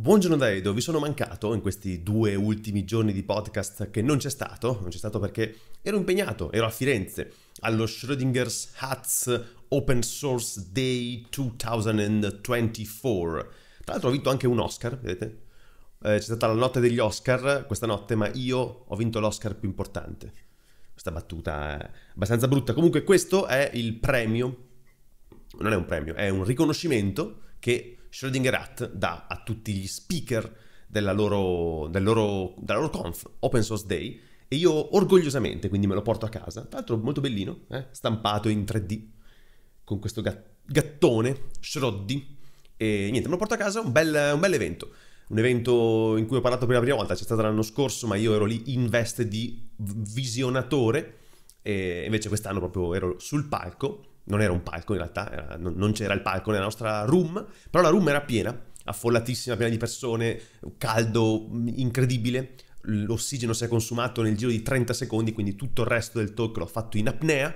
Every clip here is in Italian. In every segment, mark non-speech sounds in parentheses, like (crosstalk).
Buongiorno da Edo, vi sono mancato in questi due ultimi giorni di podcast che non c'è stato, non c'è stato perché ero impegnato, ero a Firenze allo Schrödinger's Hats Open Source Day 2024. Tra l'altro ho vinto anche un Oscar, vedete? Eh, c'è stata la notte degli Oscar questa notte, ma io ho vinto l'Oscar più importante. Questa battuta è abbastanza brutta. Comunque questo è il premio, non è un premio, è un riconoscimento che Schrödinger Hat dà a tutti gli speaker della loro, della loro, della loro conf Open Source Day e io orgogliosamente quindi me lo porto a casa, tra l'altro molto bellino, eh? stampato in 3D con questo gattone Shroddy e niente, me lo porto a casa, un bel, un bel evento un evento in cui ho parlato per la prima volta, c'è stato l'anno scorso, ma io ero lì in veste di visionatore, e invece quest'anno proprio ero sul palco non era un palco in realtà, era, non, non c'era il palco nella nostra room, però la room era piena, affollatissima, piena di persone, caldo mm, incredibile, l'ossigeno si è consumato nel giro di 30 secondi, quindi tutto il resto del talk l'ho fatto in apnea,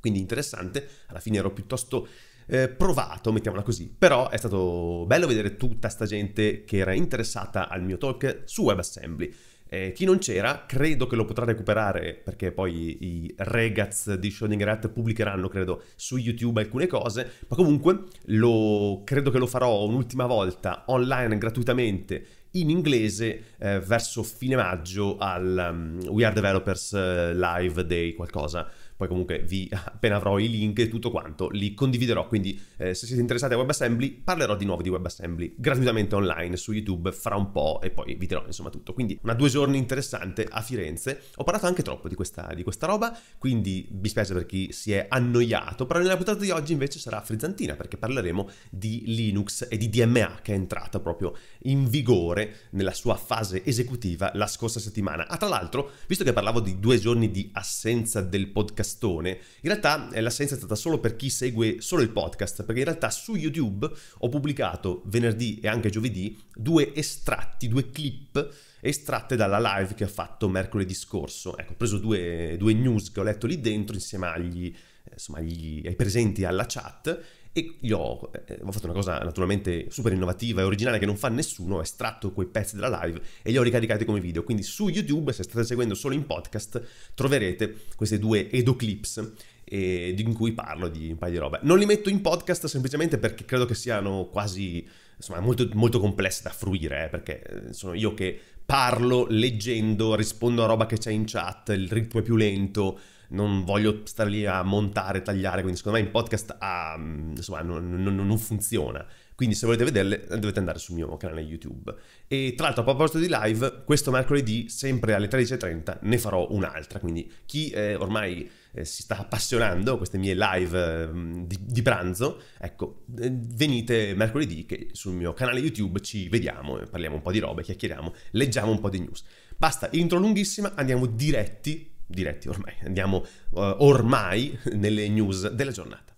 quindi interessante, alla fine ero piuttosto eh, provato, mettiamola così, però è stato bello vedere tutta sta gente che era interessata al mio talk su WebAssembly. Eh, chi non c'era, credo che lo potrà recuperare, perché poi i regaz di Schrodinger Rat pubblicheranno, credo, su YouTube alcune cose, ma comunque lo, credo che lo farò un'ultima volta online gratuitamente in inglese eh, verso fine maggio al um, We Are Developers eh, Live Day qualcosa poi comunque vi (laughs) appena avrò i link e tutto quanto li condividerò, quindi eh, se siete interessati a WebAssembly parlerò di nuovo di WebAssembly gratuitamente online su YouTube fra un po' e poi vi dirò insomma tutto, quindi una due giorni interessante a Firenze, ho parlato anche troppo di questa, di questa roba, quindi mi spiace per chi si è annoiato, però nella puntata di oggi invece sarà frizzantina perché parleremo di Linux e di DMA che è entrata proprio in vigore nella sua fase esecutiva la scorsa settimana. Ah tra l'altro, visto che parlavo di due giorni di assenza del podcast podcastone. In realtà eh, l'assenza è stata solo per chi segue solo il podcast, perché in realtà su YouTube ho pubblicato venerdì e anche giovedì due estratti, due clip estratte dalla live che ho fatto mercoledì scorso. Ecco, ho preso due, due news che ho letto lì dentro insieme agli, eh, insomma, agli, ai presenti alla chat e io ho, eh, ho fatto una cosa naturalmente super innovativa e originale che non fa nessuno, ho estratto quei pezzi della live e li ho ricaricati come video. Quindi su YouTube, se state seguendo solo in podcast, troverete queste due edoclips eh, in cui parlo di un paio di robe. Non li metto in podcast semplicemente perché credo che siano quasi insomma, molto, molto complesse da fruire, eh, perché eh, sono io che parlo leggendo, rispondo a roba che c'è in chat, il ritmo è più lento non voglio stare lì a montare, tagliare, quindi secondo me in podcast ah, mm, insomma, non, non, non funziona. Quindi se volete vederle dovete andare sul mio canale YouTube. E tra l'altro a proposito di live, questo mercoledì sempre alle 13.30 ne farò un'altra, quindi chi eh, ormai eh, si sta appassionando a queste mie live eh, di, di, pranzo, ecco, eh, venite mercoledì che sul mio canale YouTube ci vediamo, parliamo un po' di robe, chiacchieriamo, leggiamo un po' di news. Basta, intro lunghissima, andiamo diretti diretti ormai, andiamo uh, ormai nelle news della giornata.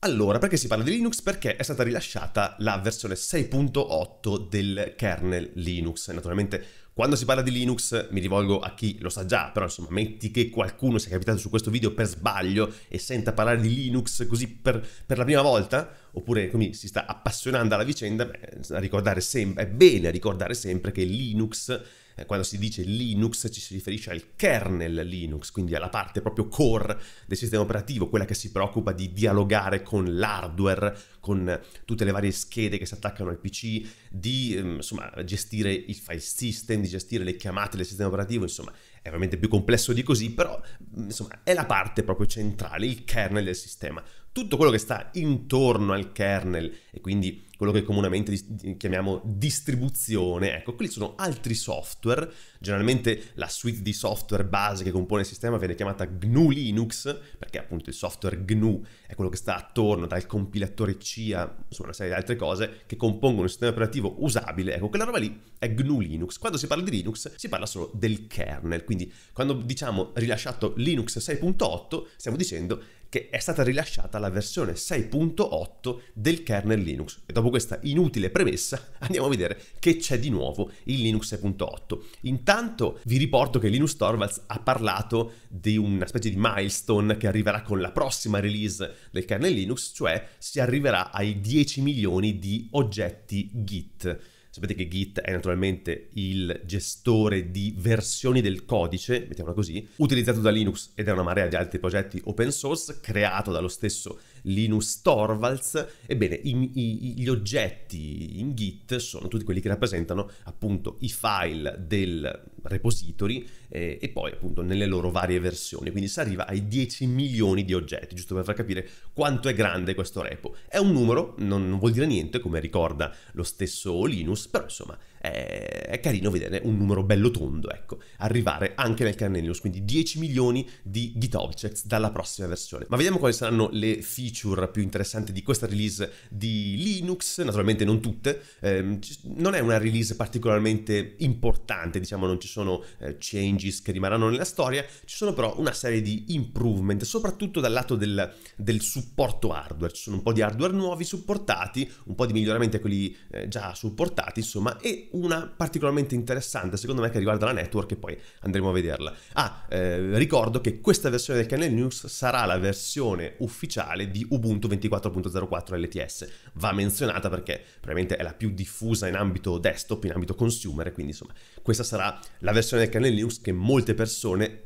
Allora, perché si parla di Linux? Perché è stata rilasciata la versione 6.8 del kernel Linux. Naturalmente quando si parla di Linux mi rivolgo a chi lo sa già, però insomma metti che qualcuno sia capitato su questo video per sbaglio e senta parlare di Linux così per, per la prima volta, oppure come si sta appassionando alla vicenda, beh, ricordare sem- è bene ricordare sempre che Linux eh, quando si dice Linux ci si riferisce al kernel Linux, quindi alla parte proprio core del sistema operativo, quella che si preoccupa di dialogare con l'hardware, con tutte le varie schede che si attaccano al PC, di ehm, insomma, gestire il file system, di gestire le chiamate del sistema operativo, insomma è veramente più complesso di così, però mm, insomma è la parte proprio centrale, il kernel del sistema. Tutto quello che sta intorno al kernel e quindi quello che comunemente chiamiamo distribuzione, ecco, quelli sono altri software, generalmente la suite di software base che compone il sistema viene chiamata GNU Linux, perché appunto il software GNU è quello che sta attorno dal compilatore CIA, insomma una serie di altre cose che compongono un sistema operativo usabile, ecco, quella roba lì è GNU Linux. Quando si parla di Linux si parla solo del kernel, quindi quando diciamo rilasciato Linux 6.8 stiamo dicendo che è stata rilasciata la versione 6.8 del kernel Linux. E dopo questa inutile premessa (laughs) andiamo a vedere che c'è di nuovo in Linux 6.8. Intanto vi riporto che Linus Torvalds ha parlato di una specie di milestone che arriverà con la prossima release del kernel Linux, cioè si arriverà ai 10 milioni di oggetti Git Sapete che Git è naturalmente il gestore di versioni del codice, mettiamola così, utilizzato da Linux e da una marea di altri progetti open source, creato dallo stesso Linus Torvalds. Ebbene, i, i, gli oggetti in Git sono tutti quelli che rappresentano appunto i file del repository eh, e poi appunto nelle loro varie versioni. Quindi si arriva ai 10 milioni di oggetti, giusto per far capire quanto è grande questo repo. È un numero, non, non vuol dire niente, come ricorda lo stesso Linus, però insomma è, carino vedere un numero bello tondo, ecco, arrivare anche nel Carnelius, quindi 10 milioni di Git Objects dalla prossima versione. Ma vediamo quali saranno le feature più interessanti di questa release di Linux, naturalmente non tutte, eh, non è una release particolarmente importante, diciamo non ci sono eh, changes che rimarranno nella storia, ci sono però una serie di improvement, soprattutto dal lato del, del supporto hardware, ci sono un po' di hardware nuovi supportati, un po' di miglioramenti a quelli eh, già supportati, insomma, e una particolarmente interessante, secondo me, che riguarda la network e poi andremo a vederla. Ah, eh, ricordo che questa versione del Kernel News sarà la versione ufficiale di Ubuntu 24.04 LTS. Va menzionata perché probabilmente è la più diffusa in ambito desktop, in ambito consumer, quindi insomma, questa sarà la versione del Kernel News che molte persone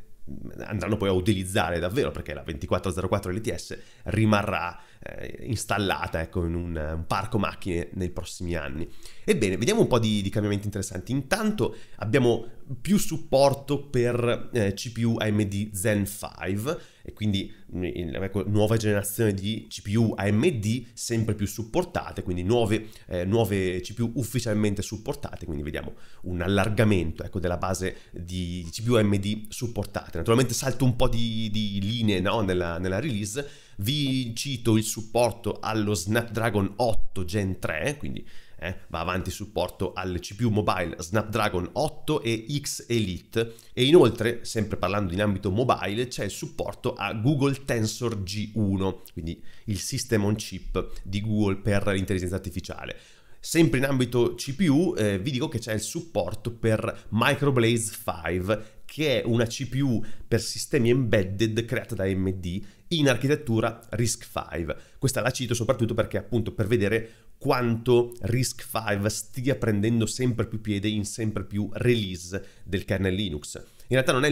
andranno poi a utilizzare davvero perché la 2404 LTS rimarrà eh, installata ecco, in un, eh, un, parco macchine nei prossimi anni. Ebbene, vediamo un po' di, di cambiamenti interessanti. Intanto abbiamo più supporto per eh, CPU AMD Zen 5 e quindi mm, ecco, nuova generazione di CPU AMD sempre più supportate, quindi nuove, eh, nuove CPU ufficialmente supportate, quindi vediamo un allargamento ecco, della base di CPU AMD supportate. Naturalmente salto un po' di, di linee no, nella, nella release vi cito il supporto allo Snapdragon 8 Gen 3, quindi eh, va avanti il supporto al CPU mobile Snapdragon 8 e X Elite e inoltre, sempre parlando in ambito mobile, c'è il supporto a Google Tensor G1, quindi il sistema on chip di Google per l'intelligenza artificiale. Sempre in ambito CPU eh, vi dico che c'è il supporto per Microblaze 5 che è una CPU per sistemi embedded creata da AMD in architettura RISC-V. Questa la cito soprattutto perché appunto per vedere quanto RISC-V stia prendendo sempre più piede in sempre più release del kernel Linux. In realtà non è,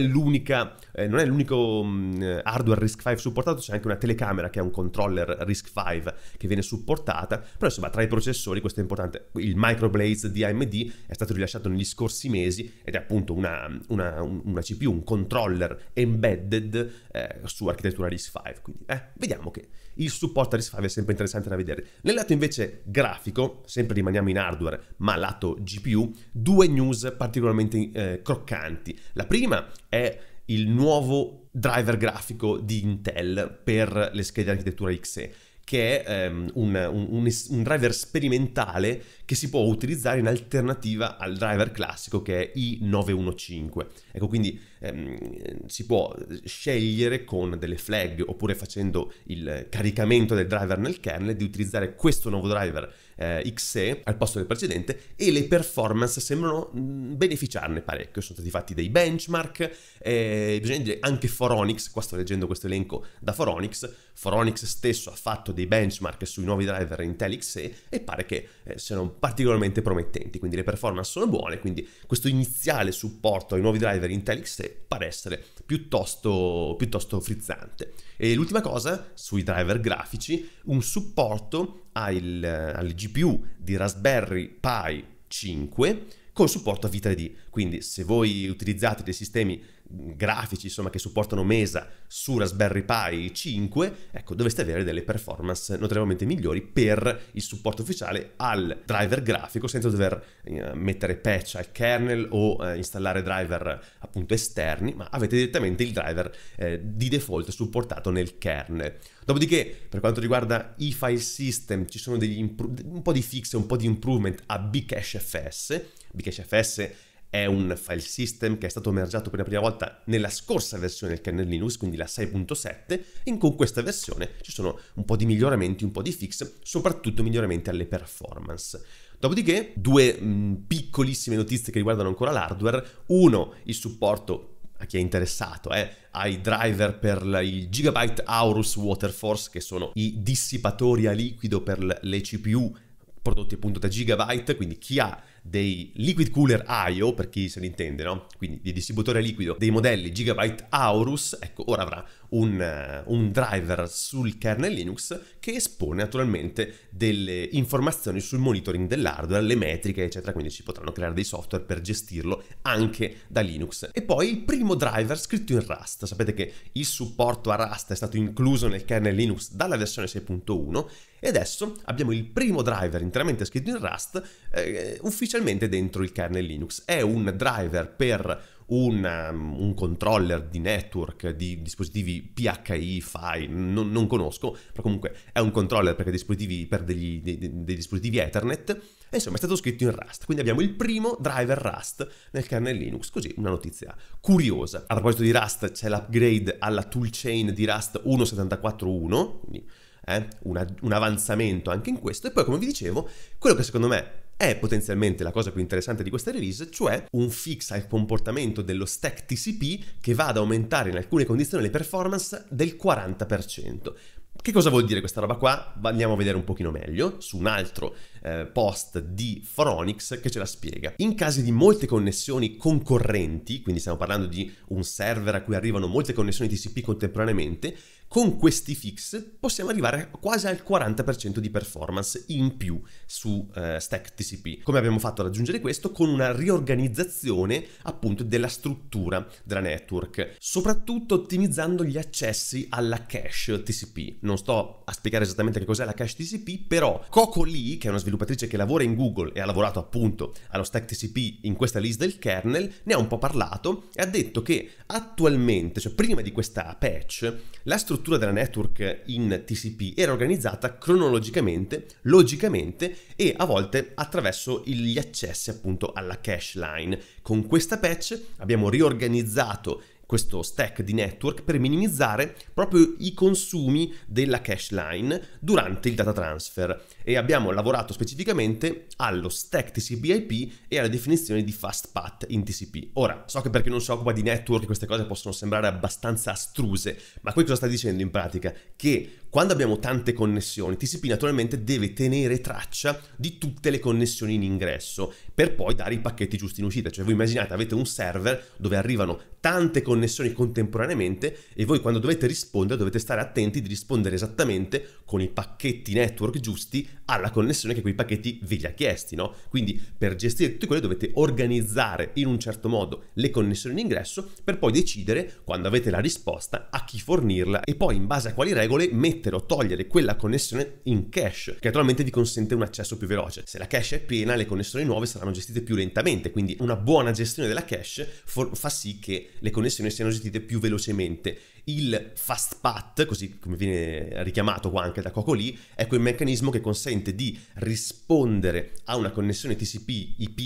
eh, non è l'unico mh, mm, eh, hardware RISC-V supportato, c'è anche una telecamera che è un controller RISC-V che viene supportata, però insomma tra i processori questo è importante, il Microblades di AMD è stato rilasciato negli scorsi mesi ed è appunto una, una, una CPU, un controller embedded eh, su architettura RISC-V, quindi eh, vediamo che il supporto a RISC-V è sempre interessante da vedere. Nel lato invece grafico, sempre rimaniamo in hardware, ma lato GPU, due news particolarmente eh, croccanti. La prima è il nuovo driver grafico di Intel per le schede di architettura XE che è um, un, un, un, driver sperimentale che si può utilizzare in alternativa al driver classico che è i915. Ecco, quindi um, si può scegliere con delle flag oppure facendo il caricamento del driver nel kernel di utilizzare questo nuovo driver eh, XE al posto del precedente e le performance sembrano mm, beneficiarne parecchio. Sono stati fatti dei benchmark, eh, bisogna dire anche Foronix, qua sto leggendo questo elenco da Foronix, Foronix stesso ha fatto dei benchmark sui nuovi driver Intel XE e pare che eh, siano particolarmente promettenti, quindi le performance sono buone, quindi questo iniziale supporto ai nuovi driver Intel XE pare essere piuttosto, piuttosto frizzante. E l'ultima cosa, sui driver grafici, un supporto il, al GPU di Raspberry Pi 5 con supporto a V3D. Quindi se voi utilizzate dei sistemi grafici insomma, che supportano Mesa su Raspberry Pi 5, ecco, dovreste avere delle performance notevolmente migliori per il supporto ufficiale al driver grafico senza dover eh, mettere patch al kernel o eh, installare driver appunto esterni, ma avete direttamente il driver eh, di default supportato nel kernel. Dopodiché, per quanto riguarda i file system, ci sono un po' di fix e un po' di improvement a Bcache FS. Bcache FS è un file system che è stato mergiato per la prima volta nella scorsa versione del kernel Linux, quindi la 6.7, e con questa versione ci sono un po' di miglioramenti, un po' di fix, soprattutto miglioramenti alle performance. Dopodiché, due mh, piccolissime notizie che riguardano ancora l'hardware. Uno, il supporto a chi è interessato, eh, ai driver per i Gigabyte Aorus Waterforce, che sono i dissipatori a liquido per le CPU prodotti appunto da Gigabyte, quindi chi ha dei liquid cooler IO, per chi se ne intende, no? Quindi di distributore liquido dei modelli Gigabyte Aorus, ecco, ora avrà un, un driver sul kernel Linux che espone naturalmente delle informazioni sul monitoring dell'hardware, le metriche, eccetera. Quindi ci potranno creare dei software per gestirlo anche da Linux. E poi il primo driver scritto in Rust. Sapete che il supporto a Rust è stato incluso nel kernel Linux dalla versione 6.1 e adesso abbiamo il primo driver interamente scritto in Rust eh, ufficialmente dentro il kernel Linux. È un driver per un, um, un controller di network di dispositivi PHI, FI, non, non, conosco, però comunque è un controller per, dispositivi, per degli, dei, dei, dispositivi Ethernet. E insomma, è stato scritto in Rust. Quindi abbiamo il primo driver Rust nel kernel Linux. Così una notizia curiosa. A proposito di Rust, c'è l'upgrade alla toolchain di Rust 1.74.1, quindi eh, un, un avanzamento anche in questo. E poi, come vi dicevo, quello che secondo me è potenzialmente la cosa più interessante di questa release, cioè un fix al comportamento dello stack TCP che va ad aumentare in alcune condizioni le performance del 40%. Che cosa vuol dire questa roba qua? Andiamo a vedere un pochino meglio su un altro eh, post di Phronix che ce la spiega. In caso di molte connessioni concorrenti, quindi stiamo parlando di un server a cui arrivano molte connessioni TCP contemporaneamente, con questi fix possiamo arrivare quasi al 40% di performance in più su eh, stack TCP. Come abbiamo fatto ad aggiungere questo? Con una riorganizzazione appunto della struttura della network, soprattutto ottimizzando gli accessi alla cache TCP. Non sto a spiegare esattamente che cos'è la cache TCP, però Coco Lee, che è una sviluppatrice che lavora in Google e ha lavorato appunto allo stack TCP in questa lista del kernel, ne ha un po' parlato e ha detto che attualmente, cioè prima di questa patch, la struttura struttura della network in TCP era organizzata cronologicamente, logicamente e a volte attraverso gli accessi appunto alla cache line. Con questa patch abbiamo riorganizzato questo stack di network per minimizzare proprio i consumi della cache line durante il data transfer e abbiamo lavorato specificamente allo stack TCP IP e alla definizione di fast path in TCP. Ora, so che per chi non si occupa di network queste cose possono sembrare abbastanza astruse, ma qui cosa sta dicendo in pratica? Che quando abbiamo tante connessioni, TCP naturalmente deve tenere traccia di tutte le connessioni in ingresso per poi dare i pacchetti giusti in uscita. Cioè voi immaginate avete un server dove arrivano tante connessioni contemporaneamente e voi quando dovete rispondere dovete stare attenti di rispondere esattamente con i pacchetti network giusti alla connessione che quei pacchetti ve li ha chiesti, no? Quindi per gestire tutti quelli dovete organizzare in un certo modo le connessioni in ingresso per poi decidere quando avete la risposta a chi fornirla e poi in base a quali regole mettere o togliere quella connessione in cache, che naturalmente vi consente un accesso più veloce. Se la cache è piena, le connessioni nuove saranno gestite più lentamente, quindi una buona gestione della cache for- fa sì che le connessioni siano gestite più velocemente il fast path, così come viene richiamato qua anche da Cocoli, è quel meccanismo che consente di rispondere a una connessione TCP IP,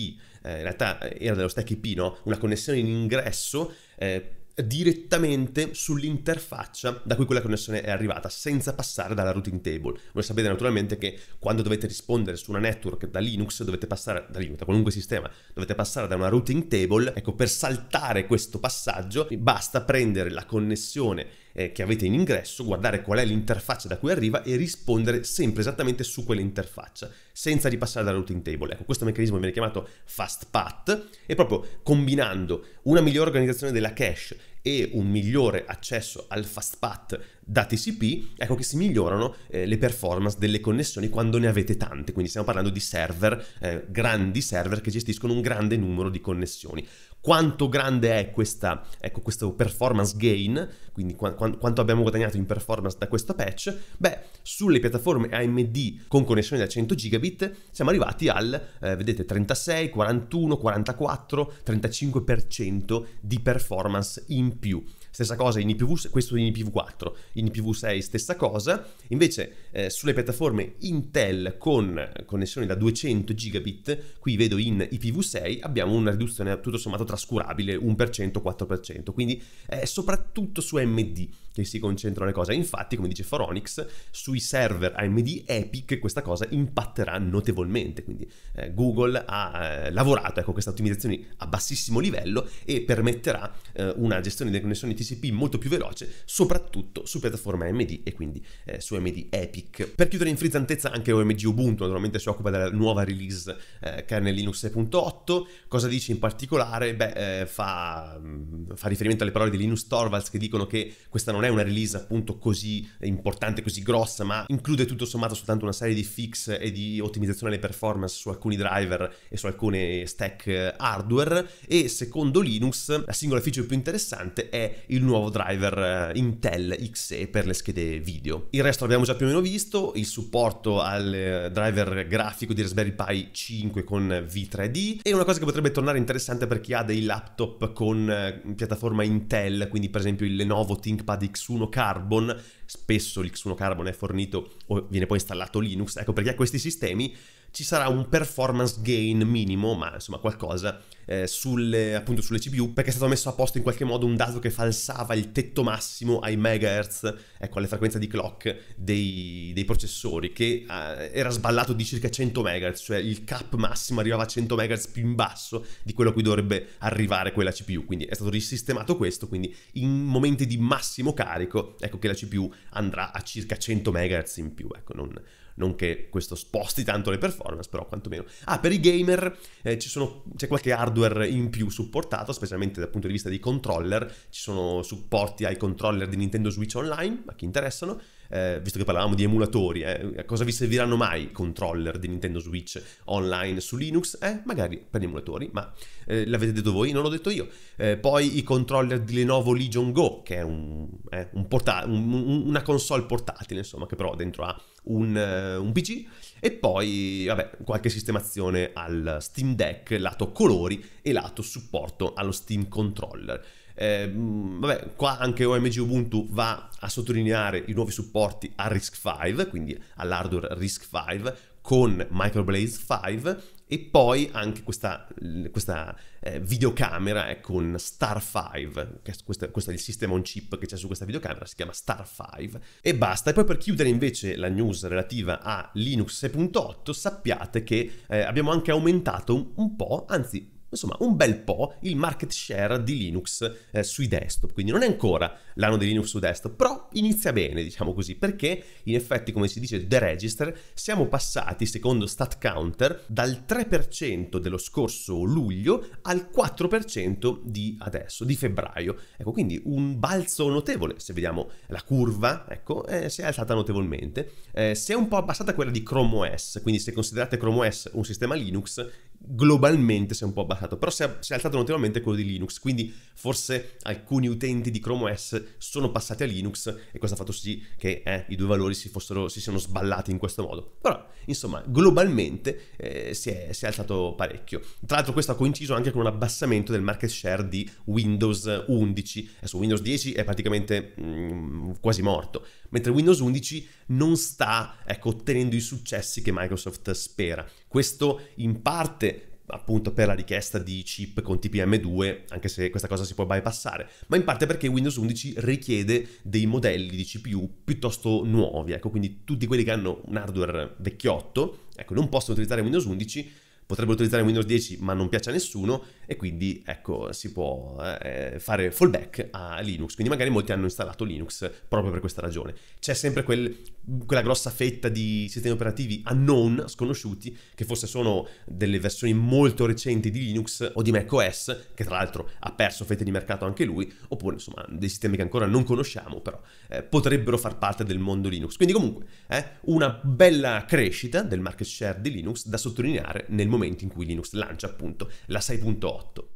eh, in realtà era dello stack IP, no? Una connessione in ingresso eh, direttamente sull'interfaccia da cui quella connessione è arrivata, senza passare dalla routing table. Voi sapete naturalmente che quando dovete rispondere su una network da Linux, dovete passare da Linux, da qualunque sistema, dovete passare da una routing table. Ecco, per saltare questo passaggio basta prendere la connessione eh, che avete in ingresso, guardare qual è l'interfaccia da cui arriva e rispondere sempre esattamente su quell'interfaccia, senza ripassare dalla routing table. Ecco, questo meccanismo viene chiamato fast path e proprio combinando una migliore organizzazione della cache e un migliore accesso al fast path da TCP, ecco che si migliorano eh, le performance delle connessioni quando ne avete tante, quindi stiamo parlando di server, eh, grandi server che gestiscono un grande numero di connessioni quanto grande è questa, ecco, questo performance gain, quindi qu- quanto abbiamo guadagnato in performance da questo patch, beh, sulle piattaforme AMD con connessione da 100 gigabit siamo arrivati al, eh, vedete, 36, 41, 44, 35% di performance in più. Stessa cosa in IPv6, questo in IPv4, in IPv6 stessa cosa. Invece eh, sulle piattaforme Intel con connessioni da 200 gigabit, qui vedo in IPv6 abbiamo una riduzione tutto sommato trascurabile, 1%, 4%, quindi eh, soprattutto su MD che si concentrano le cose. Infatti, come dice Foronix, sui server AMD Epic questa cosa impatterà notevolmente. Quindi eh, Google ha eh, lavorato ecco, questa ottimizzazione a bassissimo livello e permetterà eh, una gestione delle connessioni TCP molto più veloce, soprattutto su piattaforme AMD e quindi eh, su AMD Epic. Per chiudere in frizzantezza anche OMG Ubuntu naturalmente si occupa della nuova release eh, kernel Linux 6.8. Cosa dice in particolare? Beh, eh, fa, mm, fa riferimento alle parole di Linus Torvalds che dicono che questa non non è una release appunto così importante, così grossa, ma include tutto sommato soltanto una serie di fix e di ottimizzazione delle performance su alcuni driver e su alcune stack hardware e secondo Linux la singola feature più interessante è il nuovo driver eh, Intel XE per le schede video. Il resto l'abbiamo già più o meno visto, il supporto al eh, driver grafico di Raspberry Pi 5 con V3D e una cosa che potrebbe tornare interessante per chi ha dei laptop con eh, piattaforma Intel, quindi per esempio il Lenovo ThinkPad X1 Carbon spesso l'X1 Carbon è fornito o viene poi installato Linux, ecco perché a questi sistemi ci sarà un performance gain minimo, ma insomma qualcosa, eh, sulle, appunto sulle CPU, perché è stato messo a posto in qualche modo un dato che falsava il tetto massimo ai megahertz, ecco alle frequenze di clock dei, dei processori, che eh, era sballato di circa 100 MHz, cioè il cap massimo arrivava a 100 MHz più in basso di quello a cui dovrebbe arrivare quella CPU, quindi è stato risistemato questo, quindi in momenti di massimo carico, ecco che la CPU andrà a circa 100 MHz in più, ecco, non, non che questo sposti tanto le performance, però quantomeno. Ah, per i gamer eh, sono, c'è qualche hardware in più supportato, specialmente dal punto di vista dei controller, ci sono supporti ai controller di Nintendo Switch Online, a chi interessano, eh, visto che parlavamo di emulatori, eh, cosa vi serviranno mai i controller di Nintendo Switch online su Linux? Eh, magari per gli emulatori, ma eh, l'avete detto voi, non l'ho detto io. Eh, poi i controller di Lenovo Legion Go, che è un, eh, un porta- un, una console portatile, insomma, che però dentro ha un PC e poi vabbè, qualche sistemazione al Steam Deck lato colori e lato supporto allo Steam Controller. Eh, mm, vabbè, qua anche OMG Ubuntu va a sottolineare i nuovi supporti a RISC-V, quindi all'hardware RISC-V con Microblaze 5 e poi anche questa, questa eh, videocamera è con Star 5, questo, questo, è il sistema on chip che c'è su questa videocamera, si chiama Star 5 e basta. E poi per chiudere invece la news relativa a Linux 6.8 sappiate che eh, abbiamo anche aumentato un, un po', anzi insomma un bel po' il market share di Linux eh, sui desktop. Quindi non è ancora l'anno di Linux su desktop, però inizia bene, diciamo così, perché in effetti, come si dice, The Register, siamo passati, secondo StatCounter, dal 3% dello scorso luglio al 4% di adesso, di febbraio. Ecco, quindi un balzo notevole, se vediamo la curva, ecco, eh, si è alzata notevolmente. Eh, si è un po' abbassata quella di Chrome OS, quindi se considerate Chrome OS un sistema Linux, globalmente si è un po' abbassato, però si è, si è alzato notevolmente quello di Linux, quindi forse alcuni utenti di Chrome OS sono passati a Linux e questo ha fatto sì che eh, i due valori si, fossero, si, siano sballati in questo modo. Però, insomma, globalmente eh, si, è, si, è, alzato parecchio. Tra l'altro questo ha coinciso anche con un abbassamento del market share di Windows 11. Adesso Windows 10 è praticamente mm, quasi morto, mentre Windows 11 non sta ecco, ottenendo i successi che Microsoft spera. Questo in parte appunto per la richiesta di chip con TPM2, anche se questa cosa si può bypassare, ma in parte perché Windows 11 richiede dei modelli di CPU piuttosto nuovi, ecco, quindi tutti quelli che hanno un hardware vecchiotto, ecco, non possono utilizzare Windows 11, potrebbero utilizzare Windows 10 ma non piace a nessuno e quindi ecco si può eh, fare fallback a Linux. Quindi magari molti hanno installato Linux proprio per questa ragione. C'è sempre quel, quella grossa fetta di sistemi operativi unknown, sconosciuti, che forse sono delle versioni molto recenti di Linux o di macOS, che tra l'altro ha perso fette di mercato anche lui, oppure insomma dei sistemi che ancora non conosciamo, però eh, potrebbero far parte del mondo Linux. Quindi comunque eh, una bella crescita del market share di Linux da sottolineare nel momento in cui Linux lancia appunto la 6.8 2008.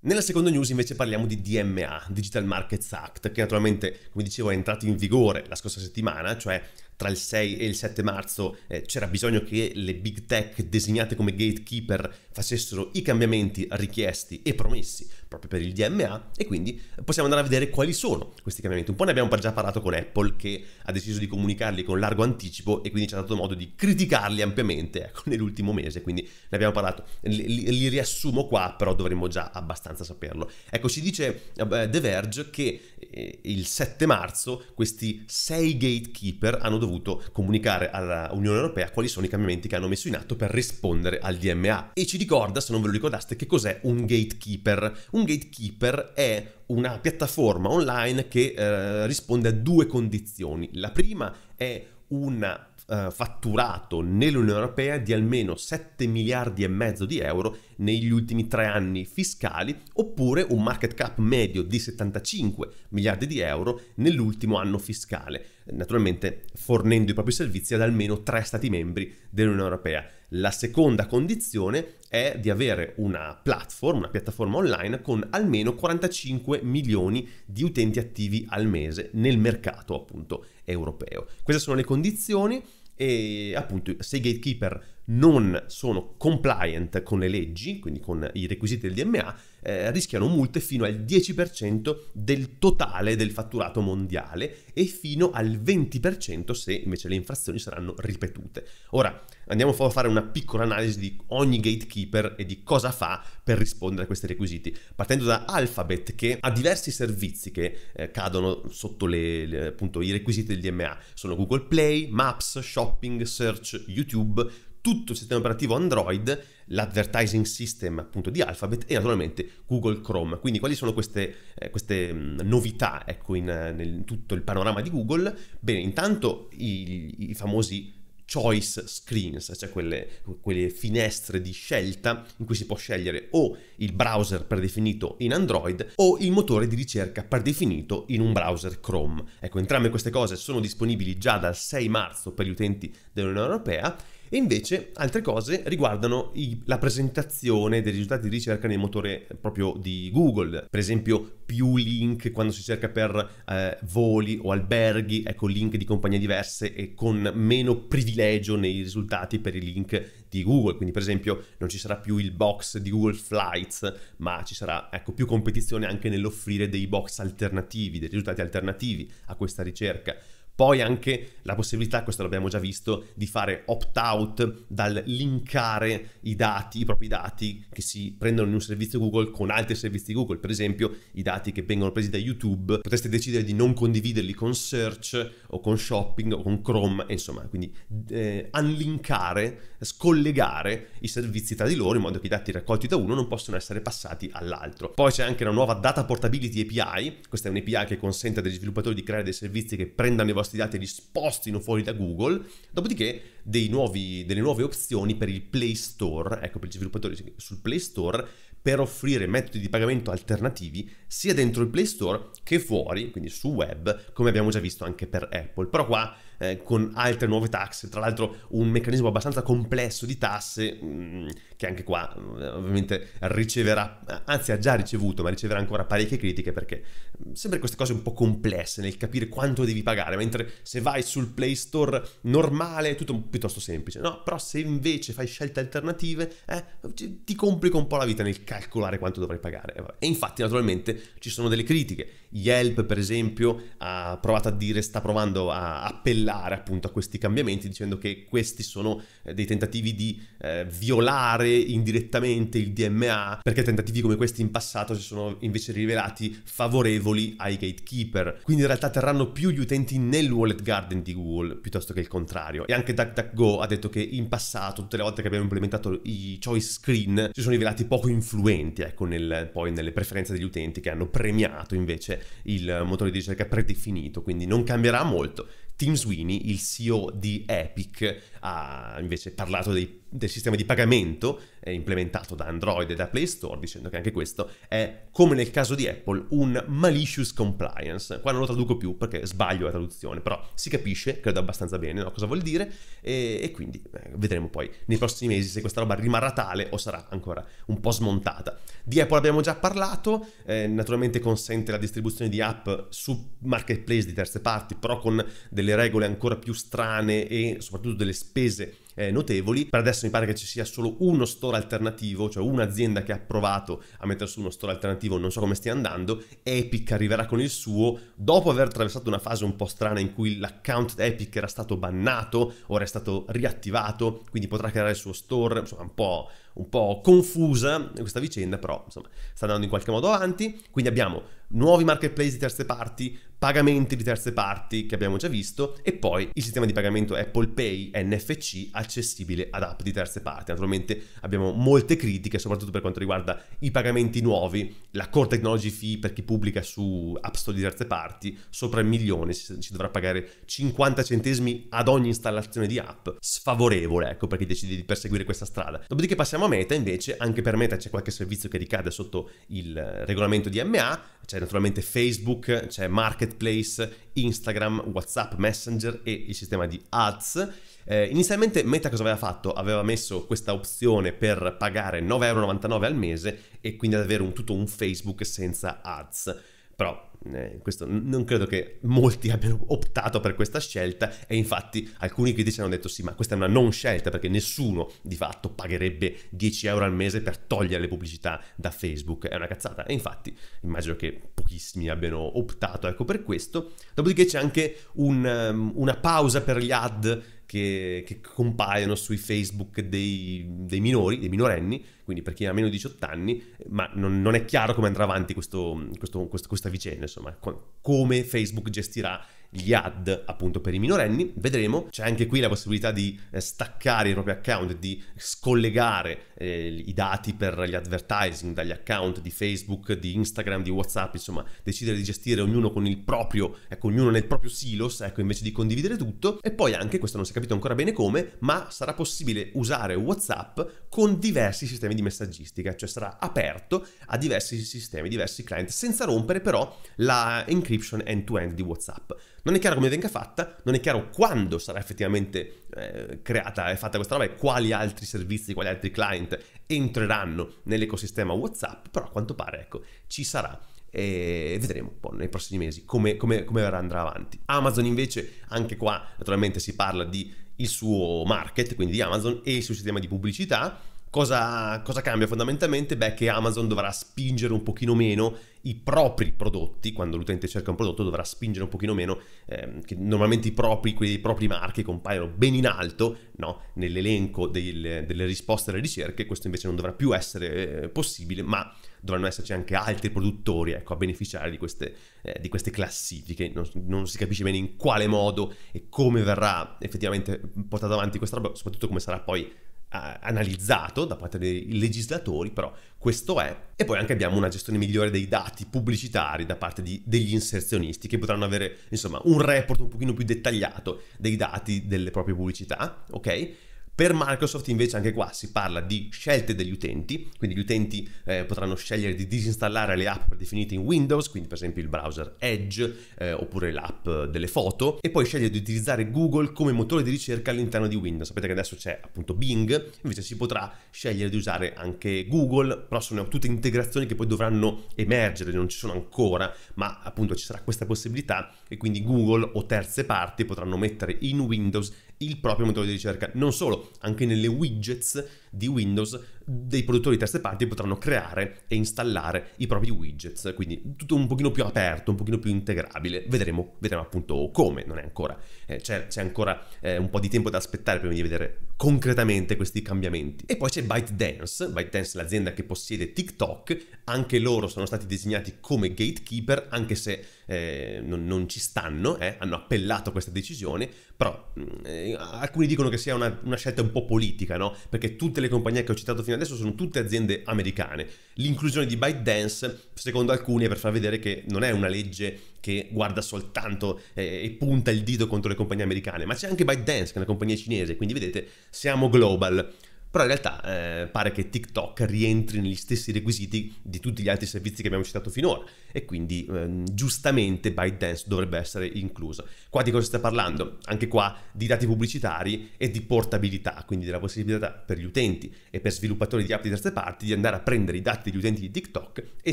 Nella seconda news invece parliamo di DMA, Digital Markets Act, che naturalmente, come dicevo, è entrato in vigore la scorsa settimana, cioè tra il 6 e il 7 marzo eh, c'era bisogno che le big tech designate come gatekeeper facessero i cambiamenti richiesti e promessi proprio per il DMA e quindi possiamo andare a vedere quali sono questi cambiamenti. Un po' ne abbiamo già parlato con Apple che ha deciso di comunicarli con largo anticipo e quindi ci ha dato modo di criticarli ampiamente ecco, (laughs) nell'ultimo mese, quindi ne abbiamo parlato. Li, li, riassumo qua, però dovremmo già abbastanza saperlo. Ecco, ci dice eh, The Verge che eh, il 7 marzo questi sei gatekeeper hanno dovuto dovuto comunicare all'Unione Europea quali sono i cambiamenti che hanno messo in atto per rispondere al DMA. E ci ricorda, se non ve lo ricordaste, che cos'è un gatekeeper. Un gatekeeper è una piattaforma online che eh, risponde a due condizioni. La prima è una eh, fatturato nell'Unione Europea di almeno 7 miliardi e mezzo di euro negli ultimi tre anni fiscali, oppure un market cap medio di 75 miliardi di euro nell'ultimo anno fiscale, naturalmente fornendo i propri servizi ad almeno tre Stati membri dell'Unione Europea. La seconda condizione è di avere una platform, una piattaforma online con almeno 45 milioni di utenti attivi al mese nel mercato appunto europeo. Queste sono le condizioni e appunto sei gatekeeper non sono compliant con le leggi, quindi con i requisiti del DMA, eh, rischiano multe fino al 10% del totale del fatturato mondiale e fino al 20% se invece le infrazioni saranno ripetute. Ora andiamo a fare una piccola analisi di ogni gatekeeper e di cosa fa per rispondere a questi requisiti, partendo da Alphabet che ha diversi servizi che eh, cadono sotto le, le, appunto, i requisiti del DMA, sono Google Play, Maps, Shopping, Search, YouTube, tutto il sistema operativo Android, l'advertising system appunto di Alphabet e naturalmente Google Chrome. Quindi quali sono queste, eh, queste mm, novità ecco, in, eh, nel, tutto il panorama di Google? Bene, intanto i, i famosi choice screens, cioè quelle, quelle, finestre di scelta in cui si può scegliere o il browser predefinito in Android o il motore di ricerca predefinito in un browser Chrome. Ecco, entrambe queste cose sono disponibili già dal 6 marzo per gli utenti dell'Unione Europea e invece altre cose riguardano i, la presentazione dei risultati di ricerca nel motore eh, proprio di Google, per esempio più link quando si cerca per eh, voli o alberghi, ecco link di compagnie diverse e con meno privilegio nei risultati per i link di Google, quindi per esempio non ci sarà più il box di Google Flights, ma ci sarà ecco, più competizione anche nell'offrire dei box alternativi, dei risultati alternativi a questa ricerca poi anche la possibilità, questo l'abbiamo già visto, di fare opt-out dal linkare i dati, i propri dati che si prendono in un servizio Google con altri servizi Google, per esempio i dati che vengono presi da YouTube, potreste decidere di non condividerli con Search o con Shopping o con Chrome, insomma, quindi eh, unlinkare, scollegare i servizi tra di loro in modo che i dati raccolti da uno non possono essere passati all'altro. Poi c'è anche la nuova Data Portability API, questa è un'API che consente agli sviluppatori di creare dei servizi che prendano i vostri vostri dati li spostino fuori da Google, dopodiché nuovi, delle nuove opzioni per il Play Store, ecco per gli sviluppatori sul Play Store, per offrire metodi di pagamento alternativi sia dentro il Play Store che fuori, quindi su web, come abbiamo già visto anche per Apple. Però qua eh, con altre nuove tasse, tra l'altro un meccanismo abbastanza complesso di tasse mh, mm, che anche qua eh, ovviamente riceverà, anzi ha già ricevuto, ma riceverà ancora parecchie critiche perché mh, mm, sempre queste cose un po' complesse nel capire quanto devi pagare, mentre se vai sul Play Store normale è tutto piuttosto semplice, no? Però se invece fai scelte alternative eh, ti complica un po' la vita nel calcolare quanto dovrai pagare. e infatti naturalmente ci sono delle critiche, Yelp per esempio ha provato a dire, sta provando a appellare strillare appunto a questi cambiamenti dicendo che questi sono eh, dei tentativi di eh, violare indirettamente il DMA perché tentativi come questi in passato si sono invece rivelati favorevoli ai gatekeeper. Quindi in realtà terranno più gli utenti nel wallet garden di Google piuttosto che il contrario. E anche DuckDuckGo ha detto che in passato tutte le volte che abbiamo implementato i choice screen si sono rivelati poco influenti ecco nel, poi nelle preferenze degli utenti che hanno premiato invece il motore di ricerca predefinito, quindi non cambierà molto. Tim Sweeney, il CEO di Epic, ha invece parlato dei, del sistema di pagamento implementato da Android e da Play Store, dicendo che anche questo è, come nel caso di Apple, un malicious compliance. Qua non lo traduco più perché sbaglio la traduzione, però si capisce, credo abbastanza bene, no? cosa vuol dire e, e quindi eh, vedremo poi nei prossimi mesi se questa roba rimarrà tale o sarà ancora un po' smontata. Di Apple abbiamo già parlato, eh, naturalmente consente la distribuzione di app su marketplace di terze parti, però con delle regole ancora più strane e soprattutto delle spese eh, notevoli. Per adesso mi pare che ci sia solo uno store alternativo, cioè un'azienda che ha provato a mettere su uno store alternativo, non so come stia andando. Epic arriverà con il suo dopo aver attraversato una fase un po' strana in cui l'account Epic era stato bannato, ora è stato riattivato, quindi potrà creare il suo store, insomma un po', un po confusa questa vicenda, però insomma sta andando in qualche modo avanti. Quindi abbiamo nuovi marketplace di terze parti, pagamenti di terze parti che abbiamo già visto e poi il sistema di pagamento Apple Pay NFC accessibile ad app di terze parti. Naturalmente abbiamo molte critiche soprattutto per quanto riguarda i pagamenti nuovi, la core technology fee per chi pubblica su App Store di terze parti, sopra il milione ci dovrà pagare 50 centesimi ad ogni installazione di app, sfavorevole ecco per chi decide di perseguire questa strada. Dopodiché passiamo a Meta invece, anche per Meta c'è qualche servizio che ricade sotto il regolamento di MA, c'è c'è naturalmente Facebook, c'è Marketplace, Instagram, WhatsApp, Messenger e il sistema di Ads. Eh, inizialmente Meta cosa aveva fatto? Aveva messo questa opzione per pagare 9,99€ al mese e quindi ad avere un, tutto un Facebook senza Ads. Però eh, questo, non credo che molti abbiano optato per questa scelta e infatti alcuni critici hanno detto sì, ma questa è una non scelta perché nessuno di fatto pagherebbe 10 euro al mese per togliere le pubblicità da Facebook, è una cazzata e infatti immagino che pochissimi abbiano optato ecco per questo. Dopodiché c'è anche un, ehm, una pausa per gli ad che, che compaiono sui Facebook dei, dei, minori, dei minorenni, quindi per chi ha meno di 18 anni, ma non, non è chiaro come andrà avanti questo, questo, questo, questa vicenda, insomma, come Facebook gestirà gli ad appunto per i minorenni, vedremo, c'è anche qui la possibilità di eh, staccare i propri account, di scollegare eh, i dati per gli advertising dagli account di Facebook, di Instagram, di Whatsapp, insomma, decidere di gestire ognuno con il proprio, ecco, ognuno nel proprio silos, ecco, invece di condividere tutto e poi anche, questo non si è capito ancora bene come, ma sarà possibile usare Whatsapp con diversi sistemi di messaggistica, cioè sarà aperto a diversi sistemi, diversi client, senza rompere però la encryption end-to-end di Whatsapp. Non è chiaro come venga fatta, non è chiaro quando sarà effettivamente eh, creata e fatta questa roba e quali altri servizi, quali altri client entreranno nell'ecosistema WhatsApp, però a quanto pare ecco, ci sarà e vedremo poi nei prossimi mesi come, come, come andrà avanti. Amazon invece, anche qua naturalmente si parla di il suo market, quindi di Amazon e il suo sistema di pubblicità Cosa, cosa, cambia fondamentalmente? Beh, che Amazon dovrà spingere un pochino meno i propri prodotti, quando l'utente cerca un prodotto dovrà spingere un pochino meno, ehm, che normalmente i propri, quei propri marchi compaiono ben in alto no? nell'elenco del, delle risposte alle ricerche, questo invece non dovrà più essere eh, possibile, ma dovranno esserci anche altri produttori ecco, a beneficiare di queste, eh, di queste classifiche, non, non, si capisce bene in quale modo e come verrà effettivamente portata avanti questa roba, soprattutto come sarà poi analizzato da parte dei legislatori, però questo è. E poi anche abbiamo una gestione migliore dei dati pubblicitari da parte di, degli inserzionisti che potranno avere, insomma, un report un pochino più dettagliato dei dati delle proprie pubblicità, ok? Per Microsoft invece anche qua si parla di scelte degli utenti, quindi gli utenti eh, potranno scegliere di disinstallare le app definite in Windows, quindi per esempio il browser Edge eh, oppure l'app delle foto, e poi scegliere di utilizzare Google come motore di ricerca all'interno di Windows. Sapete che adesso c'è appunto Bing, invece si potrà scegliere di usare anche Google, però sono tutte integrazioni che poi dovranno emergere, non ci sono ancora, ma appunto ci sarà questa possibilità e quindi Google o terze parti potranno mettere in Windows il proprio motore di ricerca. Non solo, anche nelle widgets di Windows, dei produttori di terze parti potranno creare e installare i propri widgets, quindi tutto un pochino più aperto, un pochino più integrabile. Vedremo, vedremo appunto come, non è ancora, eh, c'è, c'è, ancora eh, un po' di tempo da aspettare prima di vedere concretamente questi cambiamenti. E poi c'è ByteDance, ByteDance l'azienda che possiede TikTok, anche loro sono stati designati come gatekeeper, anche se eh, non, non, ci stanno, eh, hanno appellato questa decisione, però mm, eh, alcuni dicono che sia una, una scelta un po' politica, no? Perché tutte tutte le compagnie che ho citato fino adesso sono tutte aziende americane. L'inclusione di ByteDance, secondo alcuni, è per far vedere che non è una legge che guarda soltanto eh, e punta il dito contro le compagnie americane, ma c'è anche ByteDance, che è una compagnia cinese, quindi vedete, siamo global. Però in realtà eh, pare che TikTok rientri negli stessi requisiti di tutti gli altri servizi che abbiamo citato finora e quindi eh, giustamente ByteDance dovrebbe essere inclusa. Qua di cosa sta parlando? Anche qua di dati pubblicitari e di portabilità, quindi della possibilità per gli utenti e per sviluppatori di app di terze parti di andare a prendere i dati degli utenti di TikTok e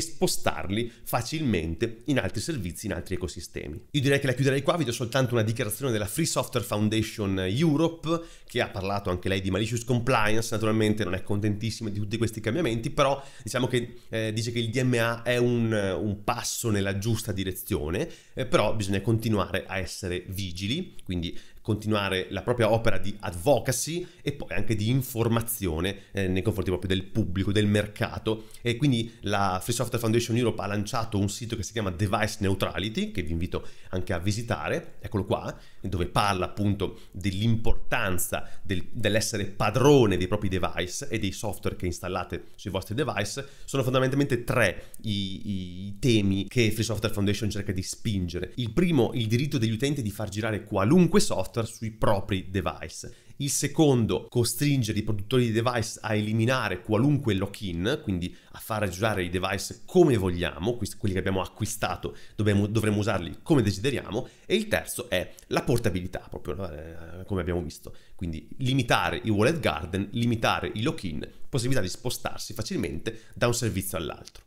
spostarli facilmente in altri servizi, in altri ecosistemi. Io direi che la chiuderei qua, vi do soltanto una dichiarazione della Free Software Foundation Europe che ha parlato anche lei di malicious compliance, naturalmente non è contentissima di tutti questi cambiamenti, però diciamo che eh, dice che il DMA è un, un passo nella giusta direzione, eh, però bisogna continuare a essere vigili, quindi continuare la propria opera di advocacy e poi anche di informazione eh, nei confronti proprio del pubblico, del mercato. E quindi la Free Software Foundation Europe ha lanciato un sito che si chiama Device Neutrality, che vi invito anche a visitare, eccolo qua, dove parla appunto dell'importanza del, dell'essere padrone dei propri device e dei software che installate sui vostri device. Sono fondamentalmente tre i, i temi che Free Software Foundation cerca di spingere. Il primo, il diritto degli utenti di far girare qualunque software software sui propri device. Il secondo costringere i produttori di device a eliminare qualunque lock-in, quindi a far usare i device come vogliamo, quelli che abbiamo acquistato dobbiamo, dovremo usarli come desideriamo. E il terzo è la portabilità, proprio eh, come abbiamo visto. Quindi limitare i wallet garden, limitare i lock-in, possibilità di spostarsi facilmente da un servizio all'altro.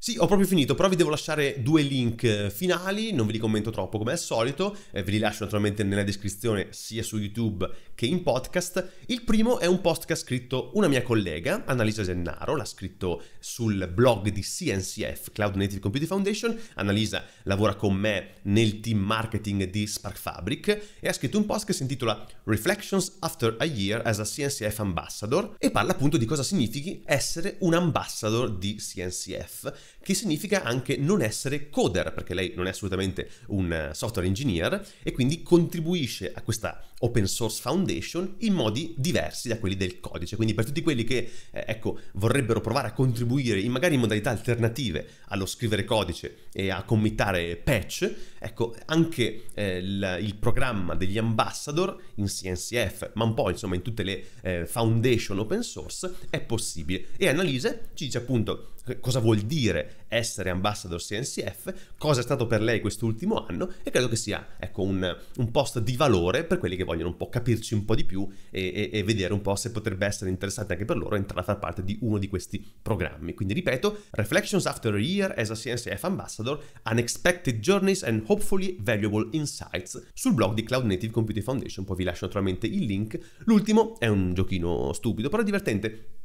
Sì, ho proprio finito, però vi devo lasciare due link eh, finali, non ve li commento troppo come al solito, eh, ve li lascio naturalmente nella descrizione sia su YouTube che in podcast. Il primo è un post che ha scritto una mia collega, Annalisa Gennaro, l'ha scritto sul blog di CNCF, Cloud Native Computing Foundation. Annalisa lavora con me nel team marketing di Spark Fabric e ha scritto un post che si intitola Reflections After a Year as a CNCF Ambassador e parla appunto di cosa significhi essere un ambassador di CNCF che significa anche non essere coder, perché lei non è assolutamente un eh, software engineer e quindi contribuisce a questa Open Source Foundation in modi diversi da quelli del codice. Quindi per tutti quelli che eh, ecco, vorrebbero provare a contribuire in magari in modalità alternative allo scrivere codice e a committare patch, ecco, anche eh, il, il, programma degli ambassador in CNCF, ma un po' insomma in tutte le eh, foundation open source è possibile. E Analise ci dice appunto eh, cosa vuol dire essere ambassador CNCF, cosa è stato per lei quest'ultimo anno e credo che sia ecco, un, un, post di valore per quelli che vogliono un po' capirci un po' di più e, e, e vedere un po' se potrebbe essere interessante anche per loro entrare a far parte di uno di questi programmi. Quindi ripeto, Reflections After a Year as a CNCF Ambassador, Unexpected Journeys and Hopefully Valuable Insights sul blog di Cloud Native Computing Foundation, poi vi lascio naturalmente il link. L'ultimo è un giochino stupido però divertente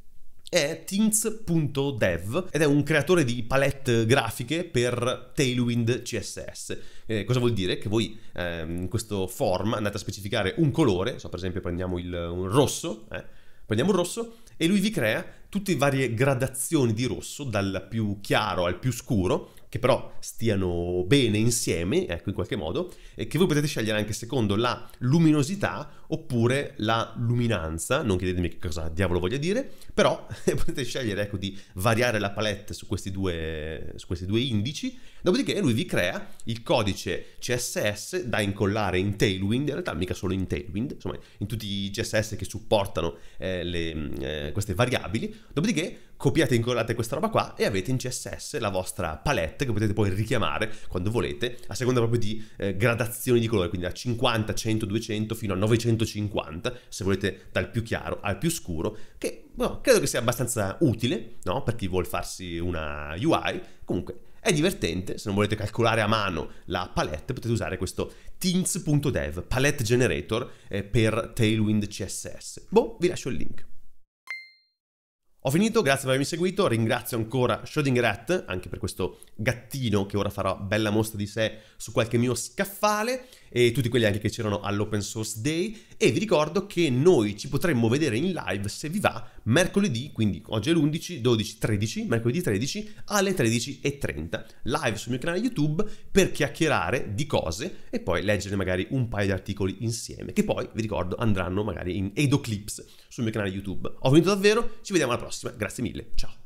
è Tints.dev ed è un creatore di palette grafiche per Tailwind CSS. Eh, cosa vuol dire? Che voi ehm, in questo form andate a specificare un colore, so, per esempio prendiamo il rosso, eh, prendiamo il rosso e lui vi crea tutte le varie gradazioni di rosso, dal più chiaro al più scuro, che però stiano bene insieme, ecco in qualche modo, e che voi potete scegliere anche secondo la luminosità oppure la luminanza, non chiedetemi che cosa diavolo voglia dire, però (laughs) potete scegliere ecco, di variare la palette su questi, due, su questi due indici, dopodiché lui vi crea il codice CSS da incollare in Tailwind, in realtà mica solo in Tailwind, insomma in tutti i CSS che supportano eh, le, eh, queste variabili, dopodiché copiate e incollate questa roba qua e avete in CSS la vostra palette che potete poi richiamare quando volete, a seconda proprio di eh, gradazioni di colore, quindi da 50, 100, 200 fino a 900 150, se volete dal più chiaro al più scuro, che no, boh, credo che sia abbastanza utile no? per chi vuole farsi una UI. Comunque è divertente, se non volete calcolare a mano la palette potete usare questo teens.dev palette generator eh, per Tailwind CSS. Boh, vi lascio il link. Ho finito, grazie per avermi seguito, ringrazio ancora Schrödinger Hat, anche per questo gattino che ora farà bella mostra di sé su qualche mio scaffale e tutti quelli anche che c'erano all'Open Source Day e vi ricordo che noi ci potremmo vedere in live se vi va mercoledì, quindi oggi è l'11, 12, 13, mercoledì 13 alle 13.30 live sul mio canale YouTube per chiacchierare di cose e poi leggere magari un paio di articoli insieme che poi vi ricordo andranno magari in Edo Clips sul mio canale YouTube. Ho finito davvero, ci vediamo alla prossima, grazie mille, ciao!